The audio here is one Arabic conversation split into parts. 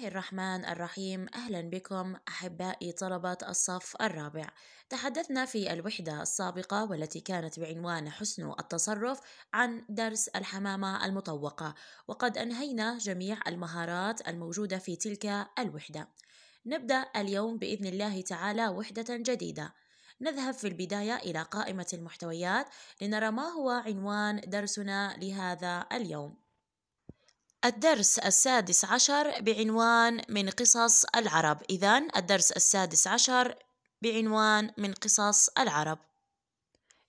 الله الرحمن الرحيم أهلا بكم أحبائي طلبة الصف الرابع تحدثنا في الوحدة السابقة والتي كانت بعنوان حسن التصرف عن درس الحمامة المطوقة وقد أنهينا جميع المهارات الموجودة في تلك الوحدة نبدأ اليوم بإذن الله تعالى وحدة جديدة نذهب في البداية إلى قائمة المحتويات لنرى ما هو عنوان درسنا لهذا اليوم الدرس السادس عشر بعنوان من قصص العرب إذا الدرس السادس عشر بعنوان من قصص العرب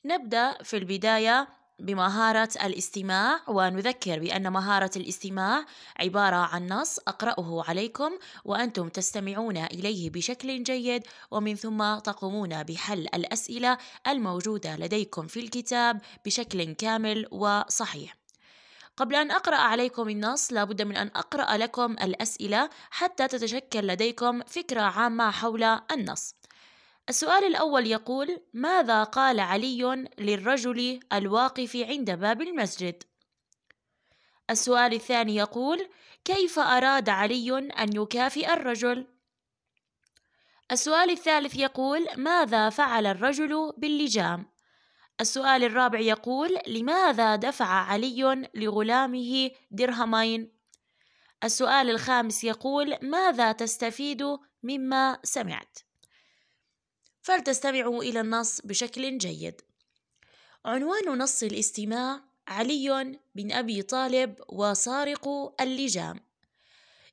نبدأ في البداية بمهارة الاستماع ونذكر بأن مهارة الاستماع عبارة عن نص أقرأه عليكم وأنتم تستمعون إليه بشكل جيد ومن ثم تقومون بحل الأسئلة الموجودة لديكم في الكتاب بشكل كامل وصحيح. قبل أن أقرأ عليكم النص لابد من أن أقرأ لكم الأسئلة حتى تتشكل لديكم فكرة عامة حول النص السؤال الأول يقول ماذا قال علي للرجل الواقف عند باب المسجد؟ السؤال الثاني يقول كيف أراد علي أن يكافئ الرجل؟ السؤال الثالث يقول ماذا فعل الرجل باللجام؟ السؤال الرابع يقول لماذا دفع علي لغلامه درهمين السؤال الخامس يقول ماذا تستفيد مما سمعت فلتستمعوا الى النص بشكل جيد عنوان نص الاستماع علي بن ابي طالب وسارق اللجام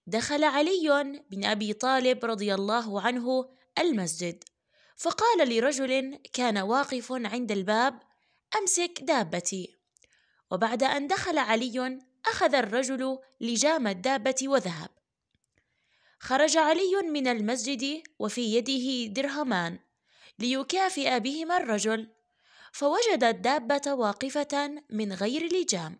دخل علي بن ابي طالب رضي الله عنه المسجد فقال لرجل كان واقف عند الباب امسك دابتي وبعد ان دخل علي اخذ الرجل لجام الدابه وذهب خرج علي من المسجد وفي يده درهمان ليكافئ بهما الرجل فوجد الدابه واقفه من غير لجام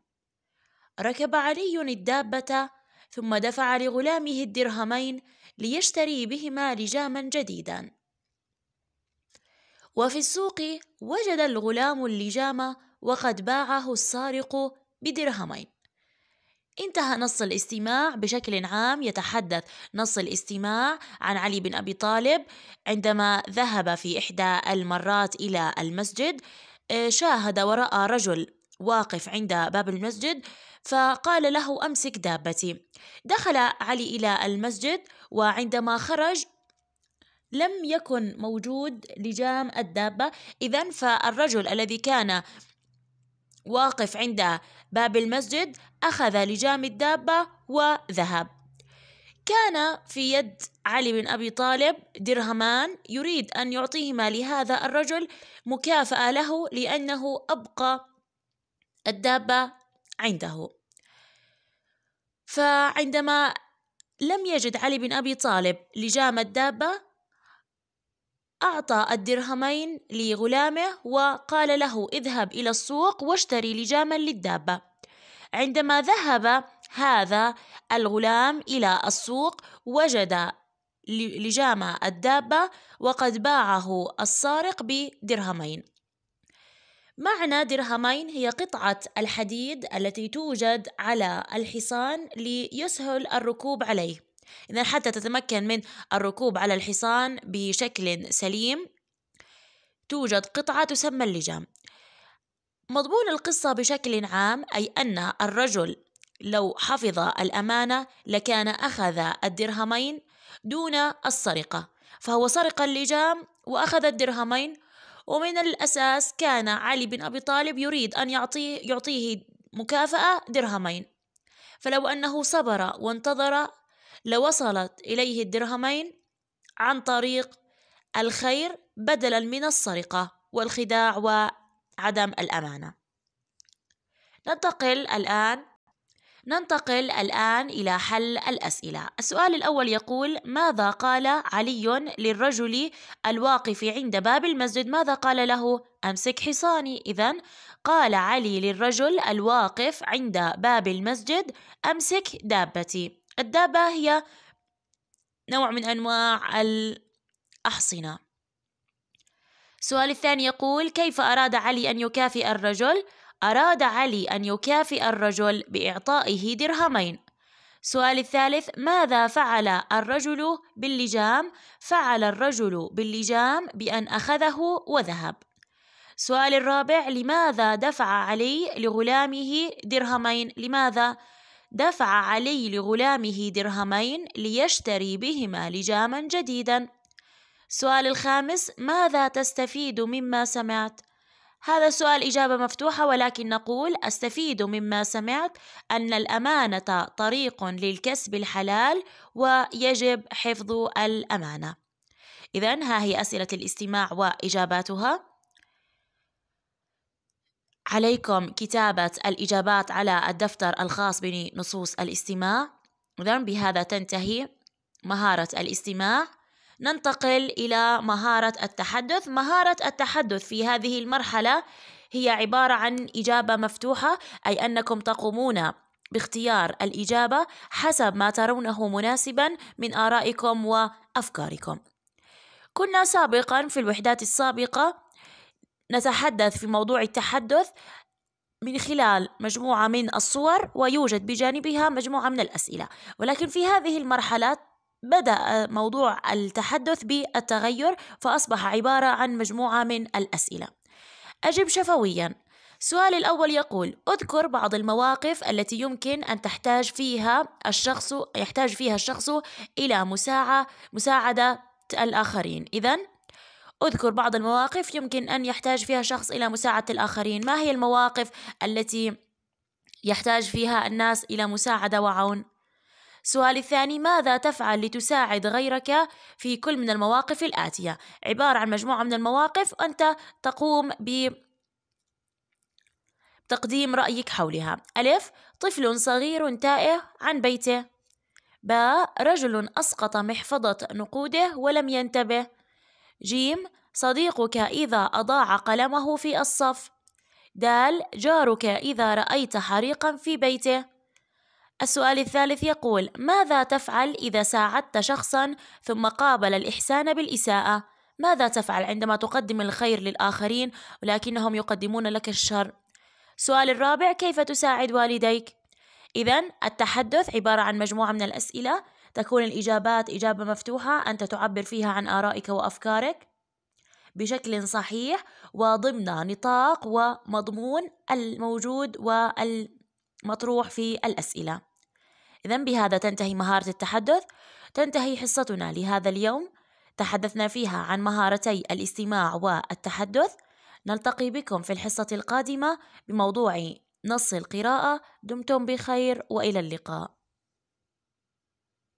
ركب علي الدابه ثم دفع لغلامه الدرهمين ليشتري بهما لجاما جديدا وفي السوق وجد الغلام اللجام وقد باعه السارق بدرهمين انتهى نص الاستماع بشكل عام يتحدث نص الاستماع عن علي بن ابي طالب عندما ذهب في احدى المرات الى المسجد آه، شاهد وراى رجل واقف عند باب المسجد فقال له امسك دابتي دخل علي الى المسجد وعندما خرج لم يكن موجود لجام الدابة إذا فالرجل الذي كان واقف عند باب المسجد أخذ لجام الدابة وذهب كان في يد علي بن أبي طالب درهمان يريد أن يعطيهما لهذا الرجل مكافأة له لأنه أبقى الدابة عنده فعندما لم يجد علي بن أبي طالب لجام الدابة أعطى الدرهمين لغلامه وقال له اذهب إلى السوق واشتري لجاما للدابة عندما ذهب هذا الغلام إلى السوق وجد لجام الدابة وقد باعه السارق بدرهمين معنى درهمين هي قطعة الحديد التي توجد على الحصان ليسهل الركوب عليه إذا حتى تتمكن من الركوب على الحصان بشكل سليم توجد قطعة تسمى اللجام مضمون القصة بشكل عام أي أن الرجل لو حفظ الأمانة لكان أخذ الدرهمين دون السرقة فهو سرق اللجام وأخذ الدرهمين ومن الأساس كان علي بن أبي طالب يريد أن يعطيه, يعطيه مكافأة درهمين فلو أنه صبر وانتظر لوصلت إليه الدرهمين عن طريق الخير بدلا من السرقة والخداع وعدم الأمانة. ننتقل الآن ننتقل الآن إلى حل الأسئلة. السؤال الأول يقول: ماذا قال علي للرجل الواقف عند باب المسجد؟ ماذا قال له؟ أمسك حصاني. إذا قال علي للرجل الواقف عند باب المسجد: أمسك دابتي. الدابة هي نوع من أنواع الأحصنة السؤال الثاني يقول كيف أراد علي أن يكافئ الرجل؟ أراد علي أن يكافئ الرجل بإعطائه درهمين السؤال الثالث ماذا فعل الرجل باللجام؟ فعل الرجل باللجام بأن أخذه وذهب السؤال الرابع لماذا دفع علي لغلامه درهمين؟ لماذا؟ دفع علي لغلامه درهمين ليشتري بهما لجاما جديدا السؤال الخامس ماذا تستفيد مما سمعت؟ هذا سؤال إجابة مفتوحة ولكن نقول أستفيد مما سمعت أن الأمانة طريق للكسب الحلال ويجب حفظ الأمانة إذا ها هي أسئلة الاستماع وإجاباتها عليكم كتابة الإجابات على الدفتر الخاص بنصوص الاستماع إذن بهذا تنتهي مهارة الاستماع ننتقل إلى مهارة التحدث مهارة التحدث في هذه المرحلة هي عبارة عن إجابة مفتوحة أي أنكم تقومون باختيار الإجابة حسب ما ترونه مناسبا من آرائكم وأفكاركم كنا سابقا في الوحدات السابقة نتحدث في موضوع التحدث من خلال مجموعة من الصور ويوجد بجانبها مجموعة من الأسئلة ولكن في هذه المرحلة بدأ موضوع التحدث بالتغير فأصبح عبارة عن مجموعة من الأسئلة أجب شفويا السؤال الأول يقول اذكر بعض المواقف التي يمكن أن تحتاج فيها الشخص يحتاج فيها الشخص إلى مساعدة, مساعدة الآخرين إذا أذكر بعض المواقف يمكن أن يحتاج فيها شخص إلى مساعدة الآخرين ما هي المواقف التي يحتاج فيها الناس إلى مساعدة وعون؟ السؤال الثاني ماذا تفعل لتساعد غيرك في كل من المواقف الآتية عبارة عن مجموعة من المواقف أنت تقوم ب تقديم رأيك حولها ألف طفل صغير تائه عن بيته باء رجل أسقط محفظة نقوده ولم ينتبه جيم صديقك إذا أضاع قلمه في الصف دال جارك إذا رأيت حريقا في بيته السؤال الثالث يقول ماذا تفعل إذا ساعدت شخصا ثم قابل الإحسان بالإساءة؟ ماذا تفعل عندما تقدم الخير للآخرين ولكنهم يقدمون لك الشر؟ السؤال الرابع كيف تساعد والديك؟ إذا التحدث عبارة عن مجموعة من الأسئلة تكون الإجابات إجابة مفتوحة أنت تعبر فيها عن آرائك وأفكارك بشكل صحيح وضمن نطاق ومضمون الموجود والمطروح في الأسئلة إذا بهذا تنتهي مهارة التحدث تنتهي حصتنا لهذا اليوم تحدثنا فيها عن مهارتي الاستماع والتحدث نلتقي بكم في الحصة القادمة بموضوع نص القراءة دمتم بخير وإلى اللقاء